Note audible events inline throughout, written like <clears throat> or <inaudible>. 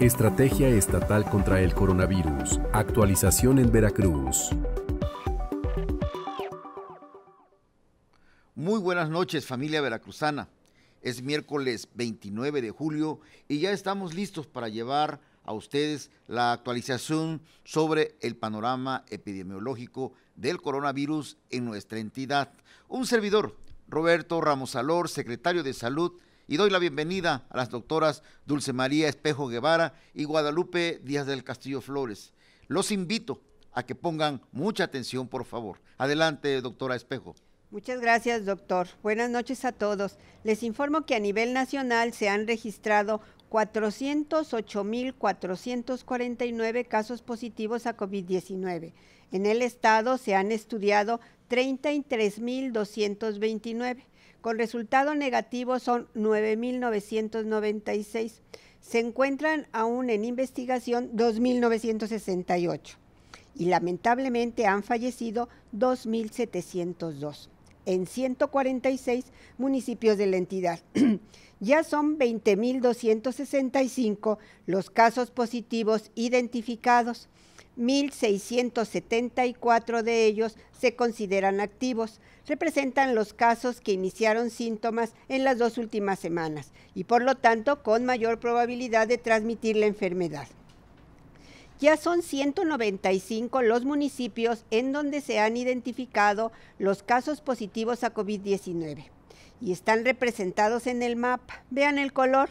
Estrategia Estatal contra el Coronavirus. Actualización en Veracruz. Muy buenas noches familia veracruzana. Es miércoles 29 de julio y ya estamos listos para llevar a ustedes la actualización sobre el panorama epidemiológico del coronavirus en nuestra entidad. Un servidor, Roberto Ramos Alor, secretario de Salud, y doy la bienvenida a las doctoras Dulce María Espejo Guevara y Guadalupe Díaz del Castillo Flores. Los invito a que pongan mucha atención, por favor. Adelante, doctora Espejo. Muchas gracias, doctor. Buenas noches a todos. Les informo que a nivel nacional se han registrado 408.449 casos positivos a COVID-19. En el estado se han estudiado 33.229. Con resultado negativo son 9.996. Se encuentran aún en investigación 2.968. Y lamentablemente han fallecido 2.702 en 146 municipios de la entidad. <clears throat> ya son 20.265 los casos positivos identificados. 1.674 de ellos se consideran activos. Representan los casos que iniciaron síntomas en las dos últimas semanas y por lo tanto con mayor probabilidad de transmitir la enfermedad. Ya son 195 los municipios en donde se han identificado los casos positivos a COVID-19 y están representados en el mapa. Vean el color.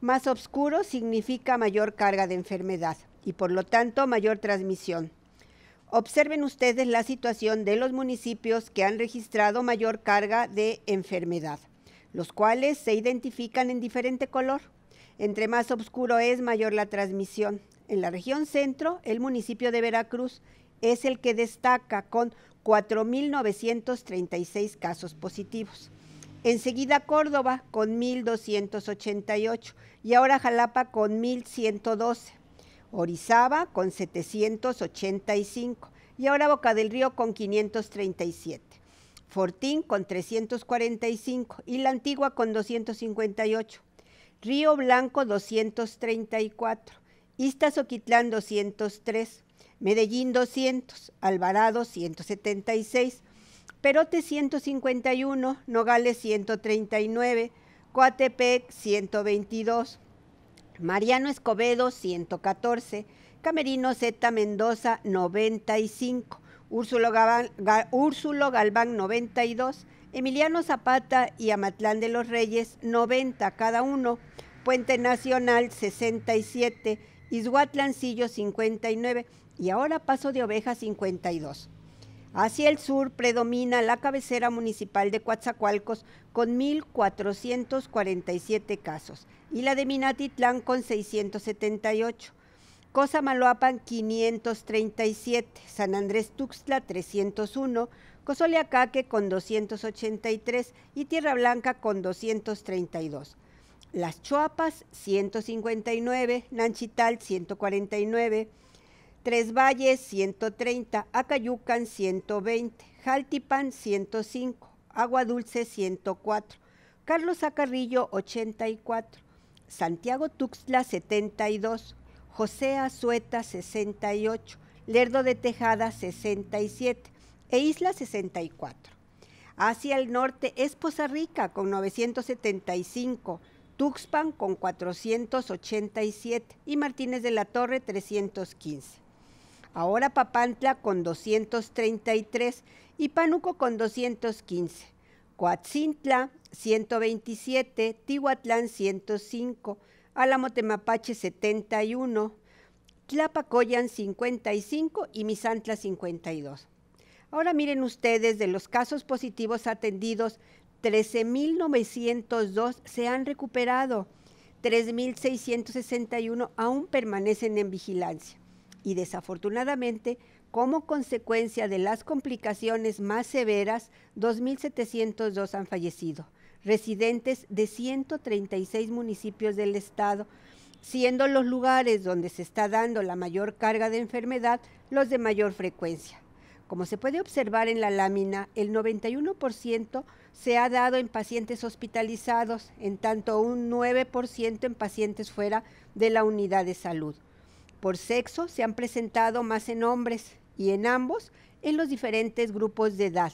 Más oscuro significa mayor carga de enfermedad y por lo tanto mayor transmisión. Observen ustedes la situación de los municipios que han registrado mayor carga de enfermedad, los cuales se identifican en diferente color. Entre más oscuro es, mayor la transmisión. En la región centro, el municipio de Veracruz es el que destaca con 4.936 casos positivos. Enseguida Córdoba con 1.288 y ahora Jalapa con 1.112. Orizaba con 785 y ahora Boca del Río con 537. Fortín con 345 y La Antigua con 258. Río Blanco 234, Iztazoquitlán 203, Medellín 200, Alvarado 176, Perote 151, Nogales 139, Coatepec 122, Mariano Escobedo 114, Camerino Z Mendoza 95, Úrsulo Úrsulo Galván 92, Emiliano Zapata y Amatlán de los Reyes 90 cada uno. Puente Nacional 67, Izhuatlancillo 59 y ahora Paso de Oveja 52. Hacia el sur predomina la cabecera municipal de Coatzacoalcos con 1.447 casos y la de Minatitlán con 678. Cosamaloapan 537, San Andrés Tuxtla 301, Cozoliacaque con 283 y Tierra Blanca con 232. Las Chuapas 159, Nanchital 149, Tres Valles 130, Acayucan 120, Jaltipan 105, Agua Dulce 104, Carlos Acarrillo 84, Santiago Tuxtla 72, José Azueta 68, Lerdo de Tejada 67 e Isla 64. Hacia el norte es Poza Rica con 975, Tuxpan con 487 y Martínez de la Torre 315. Ahora Papantla con 233 y Panuco con 215. Coatzintla 127, Tihuatlán 105, Álamo Temapache 71, Tlapacoyan 55 y Misantla 52. Ahora miren ustedes de los casos positivos atendidos, 13.902 se han recuperado, 3.661 aún permanecen en vigilancia. Y desafortunadamente, como consecuencia de las complicaciones más severas, 2.702 han fallecido, residentes de 136 municipios del estado, siendo los lugares donde se está dando la mayor carga de enfermedad los de mayor frecuencia. Como se puede observar en la lámina, el 91% se ha dado en pacientes hospitalizados, en tanto un 9% en pacientes fuera de la unidad de salud. Por sexo se han presentado más en hombres y en ambos en los diferentes grupos de edad,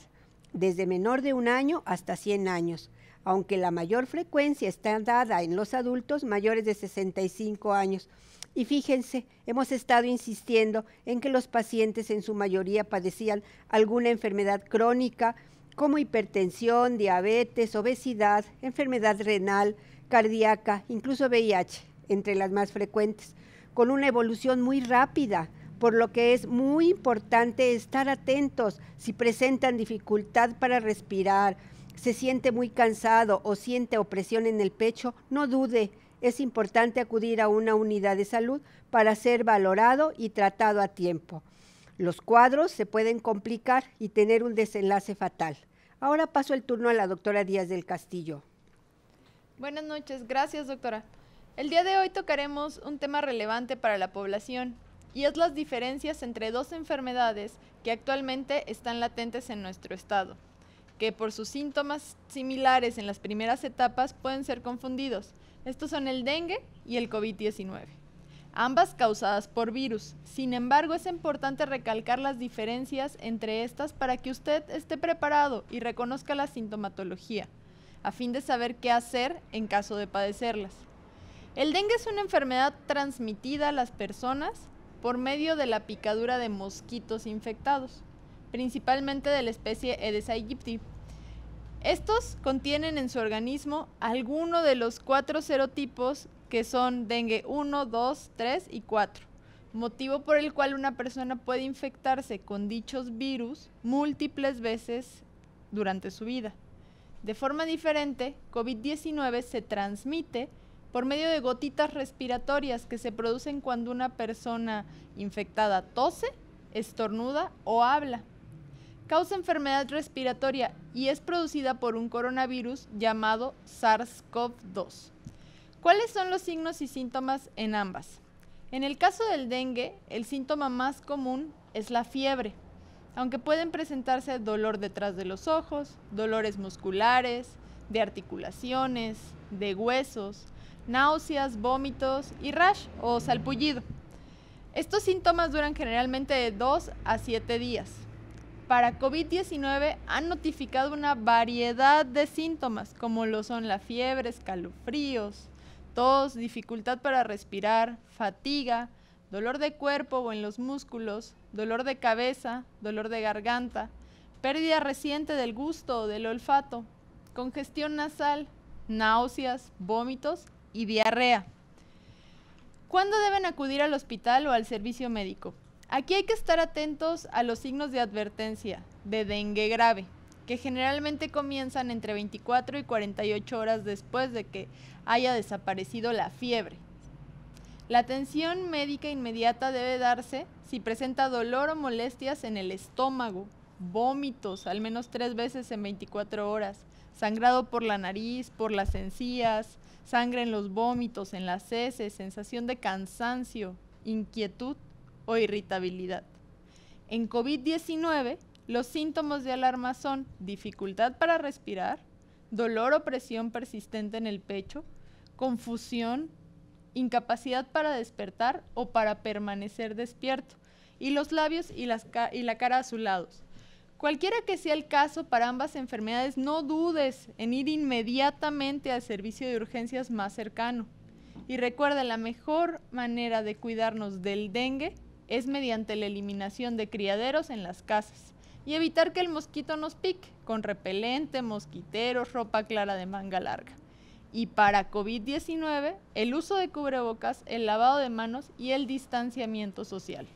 desde menor de un año hasta 100 años, aunque la mayor frecuencia está dada en los adultos mayores de 65 años, y fíjense, hemos estado insistiendo en que los pacientes en su mayoría padecían alguna enfermedad crónica como hipertensión, diabetes, obesidad, enfermedad renal, cardíaca, incluso VIH, entre las más frecuentes, con una evolución muy rápida, por lo que es muy importante estar atentos si presentan dificultad para respirar, se siente muy cansado o siente opresión en el pecho, no dude, es importante acudir a una unidad de salud para ser valorado y tratado a tiempo. Los cuadros se pueden complicar y tener un desenlace fatal. Ahora paso el turno a la doctora Díaz del Castillo. Buenas noches, gracias doctora. El día de hoy tocaremos un tema relevante para la población y es las diferencias entre dos enfermedades que actualmente están latentes en nuestro estado, que por sus síntomas similares en las primeras etapas pueden ser confundidos, estos son el dengue y el COVID-19, ambas causadas por virus. Sin embargo, es importante recalcar las diferencias entre estas para que usted esté preparado y reconozca la sintomatología, a fin de saber qué hacer en caso de padecerlas. El dengue es una enfermedad transmitida a las personas por medio de la picadura de mosquitos infectados, principalmente de la especie Aedes aegypti, estos contienen en su organismo alguno de los cuatro serotipos que son dengue 1, 2, 3 y 4, motivo por el cual una persona puede infectarse con dichos virus múltiples veces durante su vida. De forma diferente, COVID-19 se transmite por medio de gotitas respiratorias que se producen cuando una persona infectada tose, estornuda o habla causa enfermedad respiratoria y es producida por un coronavirus llamado SARS-CoV-2. ¿Cuáles son los signos y síntomas en ambas? En el caso del dengue, el síntoma más común es la fiebre, aunque pueden presentarse dolor detrás de los ojos, dolores musculares, de articulaciones, de huesos, náuseas, vómitos y rash o salpullido. Estos síntomas duran generalmente de 2 a 7 días para COVID-19 han notificado una variedad de síntomas, como lo son la fiebre, escalofríos, tos, dificultad para respirar, fatiga, dolor de cuerpo o en los músculos, dolor de cabeza, dolor de garganta, pérdida reciente del gusto o del olfato, congestión nasal, náuseas, vómitos y diarrea. ¿Cuándo deben acudir al hospital o al servicio médico? Aquí hay que estar atentos a los signos de advertencia de dengue grave, que generalmente comienzan entre 24 y 48 horas después de que haya desaparecido la fiebre. La atención médica inmediata debe darse si presenta dolor o molestias en el estómago, vómitos al menos tres veces en 24 horas, sangrado por la nariz, por las encías, sangre en los vómitos, en las heces, sensación de cansancio, inquietud, o irritabilidad. En COVID-19, los síntomas de alarma son dificultad para respirar, dolor o presión persistente en el pecho, confusión, incapacidad para despertar o para permanecer despierto, y los labios y, y la cara azulados. Cualquiera que sea el caso para ambas enfermedades, no dudes en ir inmediatamente al servicio de urgencias más cercano. Y recuerda, la mejor manera de cuidarnos del dengue es mediante la eliminación de criaderos en las casas y evitar que el mosquito nos pique con repelente, mosquiteros, ropa clara de manga larga. Y para COVID-19, el uso de cubrebocas, el lavado de manos y el distanciamiento social.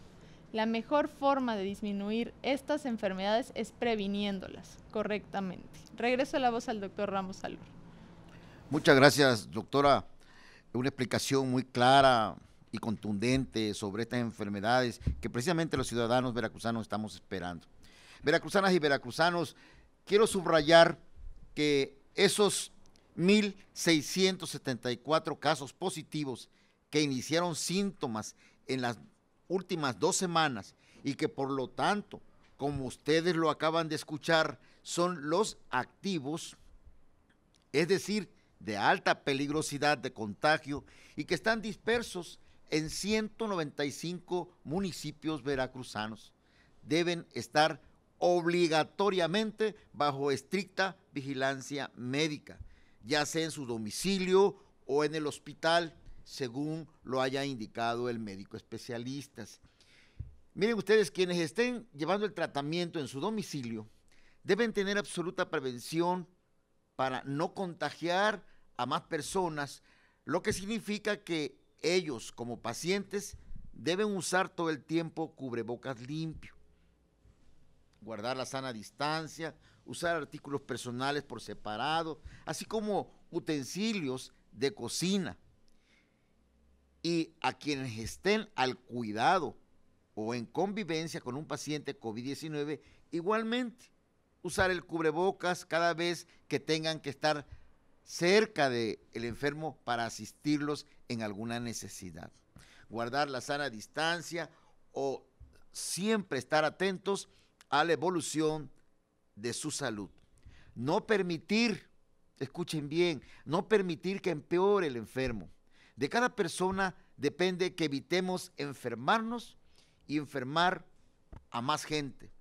La mejor forma de disminuir estas enfermedades es previniéndolas correctamente. Regreso la voz al doctor Ramos Salud. Muchas gracias, doctora. Una explicación muy clara, y contundente sobre estas enfermedades que precisamente los ciudadanos veracruzanos estamos esperando. Veracruzanas y veracruzanos, quiero subrayar que esos 1.674 casos positivos que iniciaron síntomas en las últimas dos semanas y que por lo tanto, como ustedes lo acaban de escuchar, son los activos, es decir, de alta peligrosidad de contagio y que están dispersos en 195 municipios veracruzanos. Deben estar obligatoriamente bajo estricta vigilancia médica, ya sea en su domicilio o en el hospital, según lo haya indicado el médico especialista. Miren ustedes, quienes estén llevando el tratamiento en su domicilio deben tener absoluta prevención para no contagiar a más personas, lo que significa que ellos como pacientes deben usar todo el tiempo cubrebocas limpio, guardar la sana distancia, usar artículos personales por separado, así como utensilios de cocina. Y a quienes estén al cuidado o en convivencia con un paciente COVID-19, igualmente usar el cubrebocas cada vez que tengan que estar cerca del el enfermo para asistirlos en alguna necesidad. Guardar la sana distancia o siempre estar atentos a la evolución de su salud. No permitir, escuchen bien, no permitir que empeore el enfermo. De cada persona depende que evitemos enfermarnos y enfermar a más gente.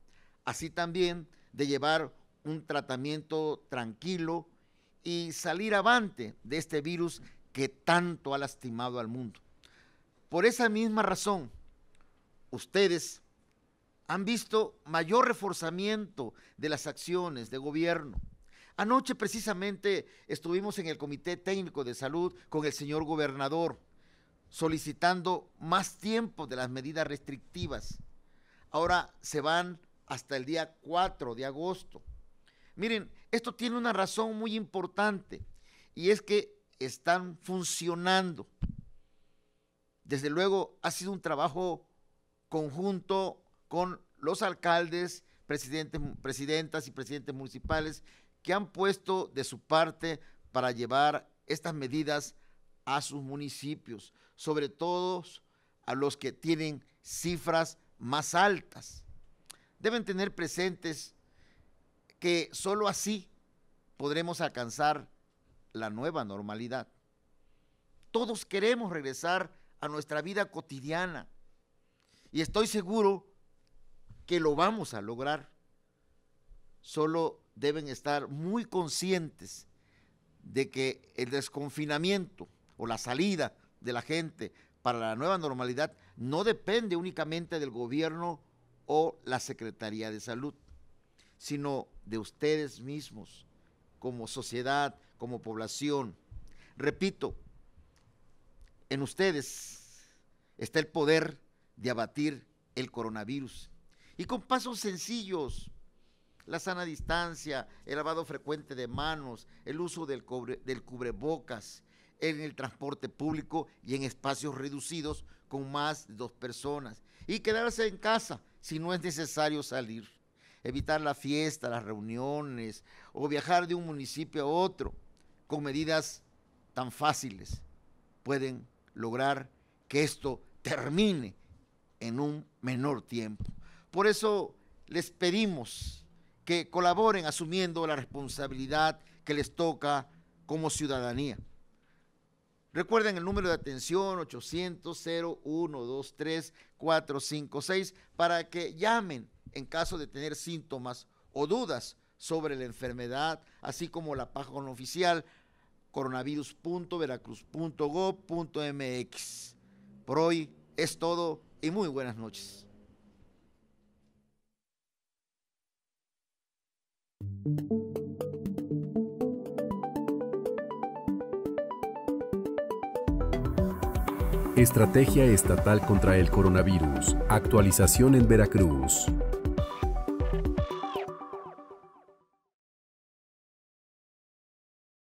Así también de llevar un tratamiento tranquilo, y salir avante de este virus que tanto ha lastimado al mundo. Por esa misma razón, ustedes han visto mayor reforzamiento de las acciones de gobierno. Anoche precisamente estuvimos en el Comité Técnico de Salud con el señor gobernador solicitando más tiempo de las medidas restrictivas. Ahora se van hasta el día 4 de agosto. Miren, esto tiene una razón muy importante y es que están funcionando. Desde luego ha sido un trabajo conjunto con los alcaldes, presidentes, presidentas y presidentes municipales que han puesto de su parte para llevar estas medidas a sus municipios, sobre todo a los que tienen cifras más altas. Deben tener presentes que sólo así podremos alcanzar la nueva normalidad. Todos queremos regresar a nuestra vida cotidiana y estoy seguro que lo vamos a lograr. Solo deben estar muy conscientes de que el desconfinamiento o la salida de la gente para la nueva normalidad no depende únicamente del gobierno o la Secretaría de Salud, sino de ustedes mismos como sociedad, como población. Repito, en ustedes está el poder de abatir el coronavirus. Y con pasos sencillos, la sana distancia, el lavado frecuente de manos, el uso del, del cubrebocas en el transporte público y en espacios reducidos con más de dos personas. Y quedarse en casa si no es necesario salir evitar la fiesta, las reuniones o viajar de un municipio a otro con medidas tan fáciles pueden lograr que esto termine en un menor tiempo. Por eso les pedimos que colaboren asumiendo la responsabilidad que les toca como ciudadanía. Recuerden el número de atención 800 0123 456 para que llamen en caso de tener síntomas o dudas sobre la enfermedad, así como la página oficial coronavirus.veracruz.gov.mx. Por hoy es todo y muy buenas noches. Estrategia Estatal contra el Coronavirus. Actualización en Veracruz.